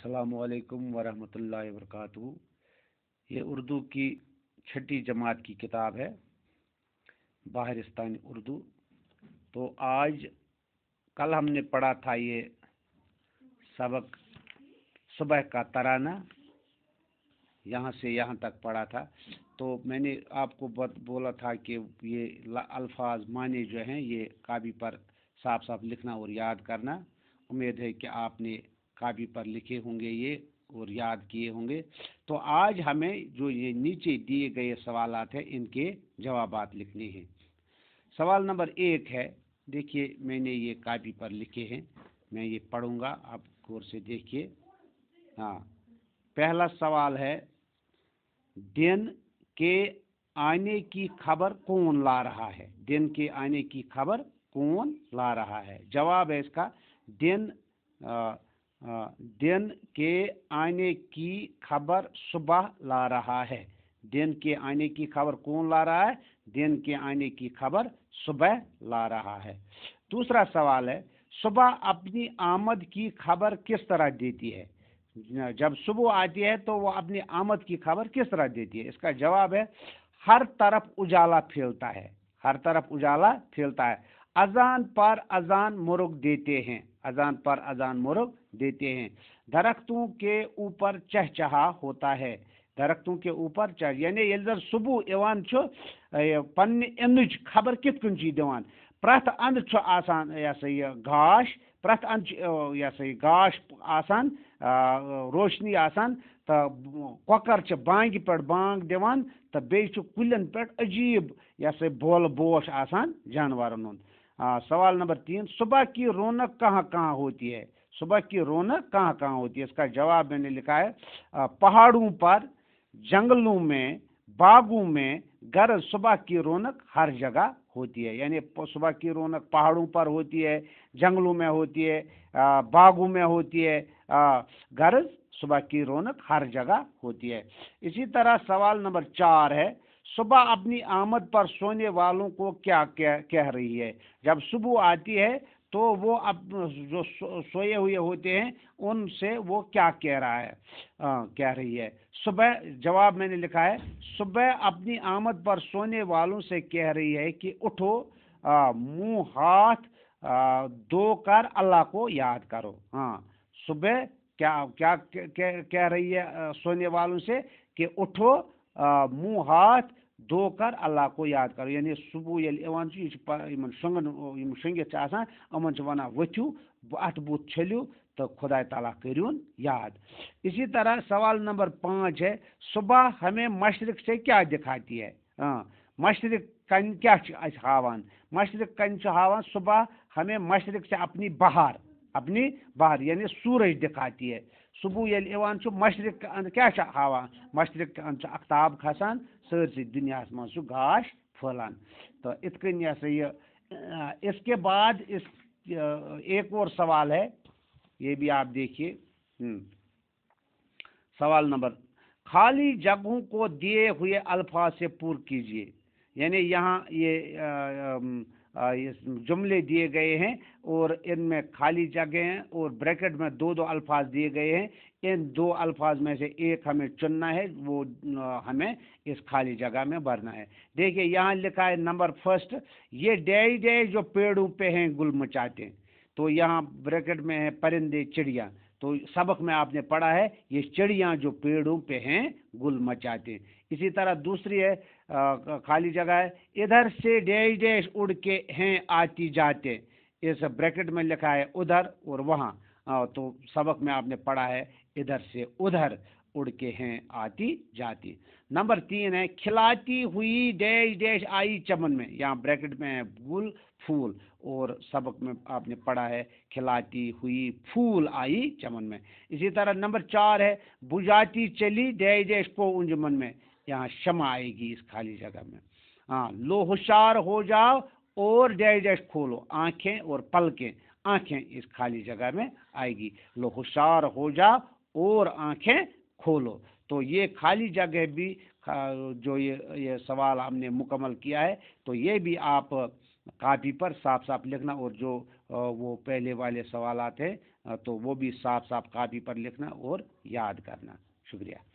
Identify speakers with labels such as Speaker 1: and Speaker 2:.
Speaker 1: अस्सलाम वरहल वरक ये उर्दू की छठी जमात की किताब है बाहरिस्तानी उर्दू तो आज कल हमने पढ़ा था ये सबक सुबह का तराना यहाँ से यहाँ तक पढ़ा था तो मैंने आपको बोला था कि ये अल्फाज माने जो हैं ये काबी पर साफ साफ लिखना और याद करना उम्मीद है कि आपने कापी पर लिखे होंगे ये और याद किए होंगे तो आज हमें जो ये नीचे दिए गए सवाल हैं इनके जवाब लिखने हैं सवाल नंबर एक है देखिए मैंने ये कापी पर लिखे हैं मैं ये पढ़ूंगा आप गौर से देखिए हाँ पहला सवाल है दिन के आने की खबर कौन ला रहा है दिन के आने की खबर कौन ला रहा है जवाब है इसका दिन आ, दिन के आने की खबर सुबह ला रहा है दिन के आने की खबर कौन ला रहा है दिन के आने की खबर सुबह ला रहा है दूसरा सवाल है सुबह अपनी आमद की खबर किस तरह देती है जब सुबह आती है तो वो अपनी आमद की खबर किस तरह देती है इसका जवाब है हर तरफ उजाला फैलता है हर तरफ उजाला फैलता है अजान पर अजान मुर्ग देते हैं अजान पर अजान मुर्ग देते हैं दरख्तों के ऊपर चहचहा होता है दरख्तों के ऊपर चह यानी जब सुबह इवान पन्न इन खबर कित दिवान प्रथ अंद आसान यह सह यह प्रथ अंद गाश आसान रोशनी आसान तो ककर बांग पे बांग दिवान तो बेच कुलन पे अजीब यह सह बोल बोश आसान जानवरन हूँ हाँ सवाल नंबर तीन सुबह की रौनक कहाँ कहाँ होती है सुबह की रौनक कहाँ कहाँ होती है इसका जवाब मैंने लिखा है पहाड़ों पर जंगलों में बागों में गर्ज सुबह की रौनक हर जगह होती है यानी सुबह की रौनक पहाड़ों पर होती है जंगलों में होती है बागों में होती है गरज़ सुबह की रौनक हर जगह होती है इसी तरह सवाल नंबर चार है सुबह अपनी आमद पर सोने वालों को क्या कह कह रही है जब सुबह आती है तो वो अब जो सोए हुए होते हैं उनसे वो क्या कह रहा है आ, कह रही है सुबह जवाब मैंने लिखा है सुबह अपनी आमद पर सोने वालों से कह रही है कि उठो मुंह हाथ आ, दो कर अल्लाह को याद करो हाँ सुबह क्या क्या कह रही है सोने वालों से कि उठो मुंह हाथ धोकर अल्लाह को याद करो यानी सुबह ये एवान शंगन शंगित वन वथू अट बुत छलो तो खुदा तला कर याद इसी तरह सवाल नंबर पाँच है सुबह हमें मशरक से क्या दिखाती है मशरक कन क्या हावान मशरक कन हावान सुबह हमें मशरक से अपनी बहार अपनी बहार यानी सूरज दिखाती है सुबह ये मशरक क्या हाँ मशरक अखताब खसान सर्स दुनिया मं गाश पलान तो इत इसके बाद इस एक और सवाल है ये भी आप देखिए सवाल नंबर खाली जगहों को दिए हुए अल्फाज से पुर कीजिए यानी यहाँ ये जुमले दिए गए हैं और इनमें खाली जगह हैं और ब्रैकेट में दो दो अल्फाज दिए गए हैं इन दो अल्फाज में से एक हमें चुनना है वो हमें इस खाली जगह में भरना है देखिए यहाँ लिखा है नंबर फर्स्ट ये डेई डैश जो पेड़ों पे हैं गुल मचाते हैं तो यहाँ ब्रैकेट में है परिंदे चिड़िया तो सबक में आपने पढ़ा है ये चिड़िया जो पेड़ों पे हैं गुल मचाते हैं इसी तरह दूसरी है आ, खाली जगह है इधर से डैश डैश उड़ के हैं आती जाते इस ब्रैकेट में लिखा है उधर और वहाँ तो सबक में आपने पढ़ा है इधर से उधर उड़ के हैं आती जाती नंबर तीन है खिलाती हुई डैश डैश आई चमन में यहाँ ब्रैकेट में है गुल फूल और सबक में आपने पढ़ा है खिलाती हुई फूल आई चमन में इसी तरह नंबर चार है बुझाती चली जय जय को उंजमन में यहाँ शमा आएगी इस खाली जगह में हाँ लो होशार हो जाओ और जय जय खोलो आंखें और पलकें आंखें इस खाली जगह में आएगी लो होशार हो जाओ और आंखें खोलो तो ये खाली जगह भी जो ये ये सवाल हमने मुकम्मल किया है तो ये भी आप कापी पर साफ साफ लिखना और जो वो पहले वाले सवाल हैं तो वो भी साफ साफ कापी पर लिखना और याद करना शुक्रिया